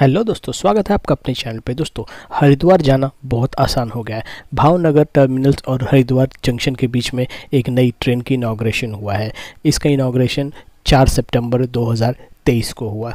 hello दोस्तों स्वागत है आपका अपने चैनल पे दोस्तों हरिद्वार जाना बहुत आसान हो गया है भावनगर टर्मिनल्स और हरिद्वार जंक्शन के बीच में एक नई ट्रेन की इनाग्रेशन हुआ है इसका इनाग्रेशन 4 सितंबर 2023 को हुआ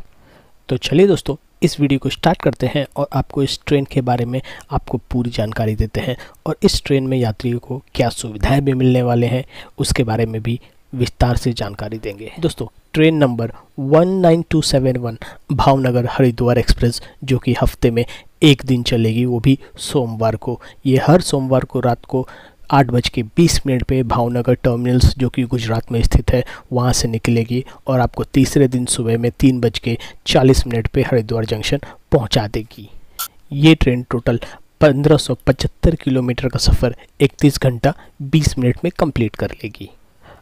तो चलिए दोस्तों इस वीडियो को स्टार्ट करते हैं और आपको इस ट्रेन के बारे में आपको पूरी जानकारी देते हैं और इस ट्रेन में यात्रियों को क्या सुविधाएँ भी मिलने वाले हैं उसके बारे में भी विस्तार से जानकारी देंगे दोस्तों train number 19271 Bhavnagar Haridwar express जो कि हफ्ते में एक दिन चलेगी वो भी सोमवार को ये हर सोमवार को रात को आठ बज के बीस मिनट पर भावनगर टर्मिनल्स जो कि गुजरात में स्थित है वहाँ से निकलेगी और आपको तीसरे दिन सुबह में तीन बज के चालीस मिनट पर हरिद्वार जंक्शन पहुँचा देगी ये ट्रेन टोटल 1575 किलोमीटर का सफ़र 31 घंटा 20 मिनट में कंप्लीट कर लेगी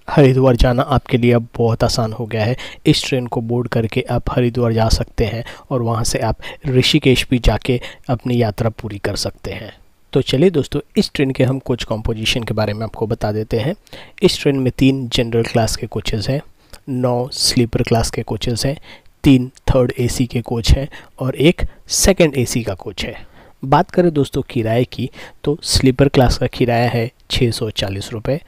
हरिद्वार जाना आपके लिए अब बहुत आसान हो गया है इस ट्रेन को बोर्ड करके आप हरिद्वार जा सकते हैं और वहाँ से आप ऋषिकेश भी जाके अपनी यात्रा पूरी कर सकते हैं तो चलिए दोस्तों इस ट्रेन के हम कोच कॉम्पोजिशन के बारे में आपको बता देते हैं इस ट्रेन में तीन जनरल क्लास के कोचेज़ हैं नौ स्लीपर क्लास के कोचेज़ हैं तीन थर्ड एसी के कोच हैं और एक सेकंड एसी का कोच है बात करें दोस्तों किराए की तो स्लीपर क्लास का किराया है छः सौ चालीस रुपये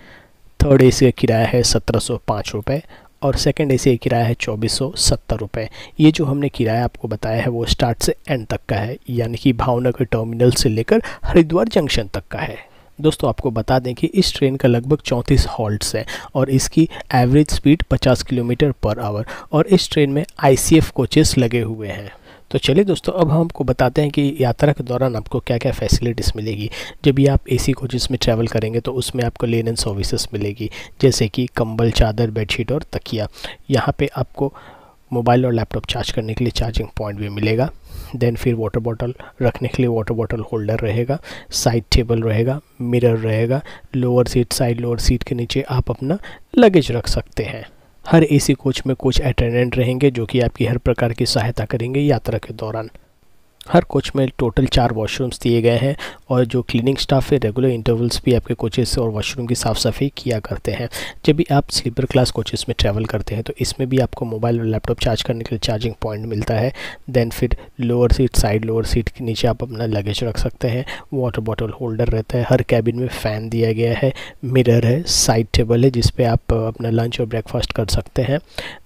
थर्ड ए सी का किराया है सत्रह सौ पाँच रुपये और सेकंड ए सी का किराया है चौबीस सौ सत्तर रुपये ये जो हमने किराया आपको बताया है वो स्टार्ट से एंड तक का है यानी कि भावनगर टर्मिनल से लेकर हरिद्वार जंक्शन तक का है दोस्तों आपको बता दें कि इस ट्रेन का लगभग 34 हॉल्ट्स है और इसकी average speed 50 kilometre per hour और इस ट्रेन में आईसीएफ कोचेस लगे हुए हैं तो चलिए दोस्तों अब हम आपको बताते हैं कि यात्रा के दौरान आपको क्या क्या फैसिलिटीज़ मिलेगी जब भी आप ए सी कोचेस में ट्रैवल करेंगे तो उसमें आपको लेन एंड सर्विसेस मिलेगी जैसे कि कंबल चादर बेडशीट और तकिया यहाँ पे आपको मोबाइल और लैपटॉप चार्ज करने के लिए चार्जिंग पॉइंट भी मिलेगा देन फिर वाटर बॉटल रखने के लिए वाटर बॉटल होल्डर रहेगा साइड टेबल रहेगा मिरर रहेगा lower seat side lower seat के नीचे आप अपना लगेज रख सकते हैं हर एसी कोच में कोच अटेंडेंट रहेंगे जो कि आपकी हर प्रकार की सहायता करेंगे यात्रा के दौरान हर कोच में टोटल चार वॉशरूम्स दिए गए हैं और जो क्लीनिंग स्टाफ है रेगुलर इंटरवल्स भी आपके कोचेस और वॉशरूम की साफ़ सफाई किया करते हैं जब भी आप स्लीपर क्लास कोचेस में ट्रैवल करते हैं तो इसमें भी आपको मोबाइल और लैपटॉप चार्ज करने के लिए चार्जिंग पॉइंट मिलता है देन फिर lower seat side lower seat के नीचे आप अपना लगेज रख सकते हैं वाटर बॉटल होल्डर रहता है हर कैबिन में फ़ैन दिया गया है मिरर है साइड टेबल है जिसपे आप अपना लंच और ब्रेकफास्ट कर सकते हैं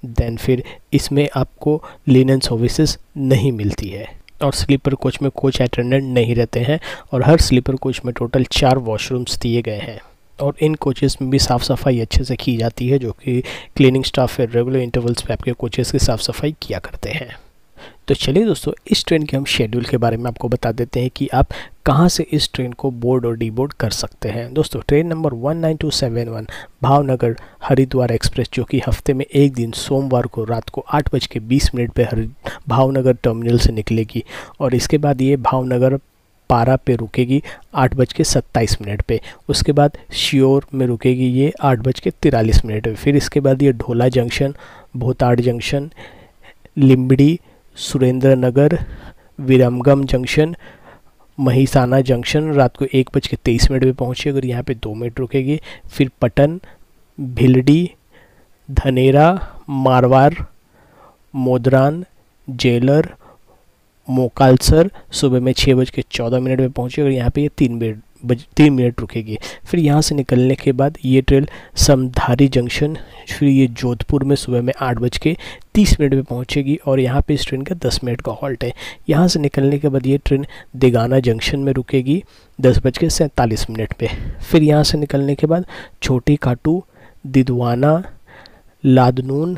देन फिर इसमें आपको लिनन सर्विसेज नहीं मिलती है और स्लीपर कोच में कोच अटेंडेंट नहीं रहते हैं और हर स्लीपर कोच में टोटल चार वॉशरूम्स दिए गए हैं और इन कोचेस में भी साफ़ सफाई अच्छे से की जाती है जो कि क्लीनिंग स्टाफ फिर रेगुलर इंटरवल्स पे आपके कोचेस की साफ़ सफाई किया करते हैं तो चलिए दोस्तों इस ट्रेन के हम शेड्यूल के बारे में आपको बता देते हैं कि आप कहाँ से इस ट्रेन को बोर्ड और डी बोर्ड कर सकते हैं दोस्तों train number 19271 Bhavnagar Haridwar express जो कि हफ्ते में एक दिन सोमवार को रात को आठ बज के बीस मिनट पर हरि भावनगर टर्मिनल से निकलेगी और इसके बाद ये भावनगर पारा पे रुकेगी आठ बज के सत्ताईस मिनट पर उसके बाद श्योर में रुकेगी ये आठ बज के तिरालीस मिनट पर फिर इसके बाद ये Dhola junction Botad junction Limbdi Surendranagar Viramgam junction Mehsana junction रात को एक बज के तेईस मिनट पर पहुँची अगर यहाँ पे दो मिनट रुकेगी फिर पटन भिलडी धनेरा मारवार मोदरान जेलर मोकालसर सुबह में छः बज के चौदह मिनट पर पहुँची और यहाँ पे ये तीन मिनट बज तीन मिनट रुकेगी फिर यहाँ से निकलने के बाद ये ट्रेन समधारी जंक्शन फिर ये जोधपुर में सुबह में आठ बज के तीस मिनट में पहुँचेगी और यहाँ पे इस ट्रेन का दस मिनट का हॉल्ट है यहाँ से निकलने के बाद ये ट्रेन देगाना जंक्शन में रुकेगी दस बज के सैंतालीस मिनट पर फिर यहाँ से निकलने के बाद छोटी खाटू दिदवाना लादनून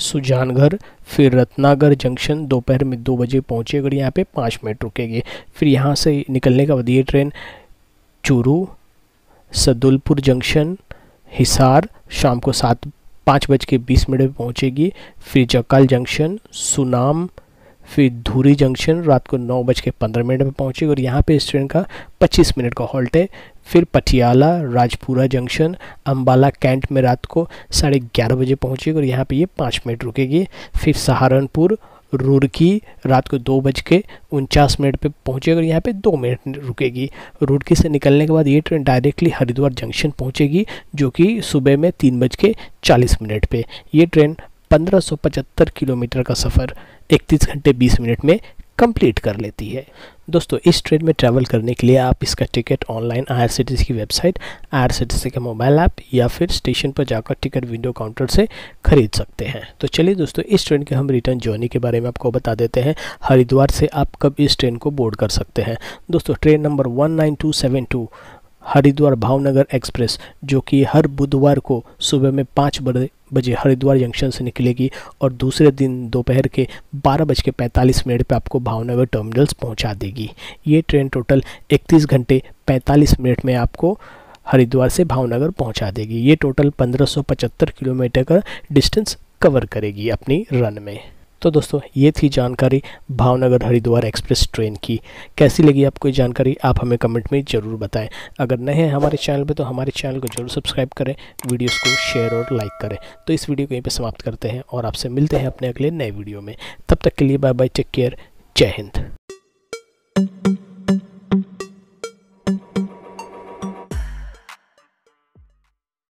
सुजानगढ़ फिर रत्नागर जंक्शन दोपहर में दो बजे पहुँचे यहाँ पे पाँच मिनट रुकेगी फिर यहाँ से निकलने के बाद ये ट्रेन चूरू सदुलपुर जंक्शन हिसार शाम को सात पाँच बज के बीस मिनट में पहुँचेगी फिर जकाल जंक्शन सुनाम फिर धूरी जंक्शन रात को नौ बज के पंद्रह मिनट में पहुँचेगी और यहाँ पे इस ट्रेन का पच्चीस मिनट का हॉल्ट है फिर पटियाला राजपुरा जंक्शन अम्बाला कैंट में रात को साढ़े ग्यारह बजे पहुँचेगी और यहाँ पे ये पाँच मिनट रुकेगी फिर सहारनपुर रुड़की रात को दो बज के उनचास मिनट पर पहुँचेगी और यहाँ पर दो मिनट रुकेगी रुड़की से निकलने के बाद ये ट्रेन डायरेक्टली हरिद्वार जंक्शन पहुँचेगी जो कि सुबह में तीन बज के चालीस मिनट पर यह ट्रेन 1575 किलोमीटर का सफ़र 31 घंटे 20 मिनट में कंप्लीट कर लेती है दोस्तों इस ट्रेन में ट्रैवल करने के लिए आप इसका टिकट ऑनलाइन आई की वेबसाइट आई का मोबाइल ऐप या फिर स्टेशन पर जाकर टिकट विंडो काउंटर से खरीद सकते हैं तो चलिए दोस्तों इस ट्रेन के हम रिटर्न जर्नी के बारे में आपको बता देते हैं हरिद्वार से आप कब इस ट्रेन को बोर्ड कर सकते हैं दोस्तों train number one Haridwar Bhavnagar express जो कि हर बुधवार को सुबह में पाँच बजे बजे हरिद्वार जंक्शन से निकलेगी और दूसरे दिन दोपहर के बारह बज के पैंतालीस मिनट पर आपको भावनगर टर्मिनल्स पहुंचा देगी ये ट्रेन टोटल इकतीस घंटे पैंतालीस मिनट में आपको हरिद्वार से भावनगर पहुंचा देगी ये टोटल 1575 किलोमीटर का डिस्टेंस कवर करेगी अपनी रन में तो दोस्तों ये थी जानकारी भावनगर हरिद्वार एक्सप्रेस ट्रेन की कैसी लगी आपको ये जानकारी आप हमें कमेंट में ज़रूर बताएं अगर नए हैं हमारे चैनल पे तो हमारे चैनल को जरूर सब्सक्राइब करें वीडियोस को शेयर और लाइक करें तो इस वीडियो को यहीं पर समाप्त करते हैं और आपसे मिलते हैं अपने अगले नए वीडियो में तब तक के लिए बाय बाय टेक केयर जय हिंद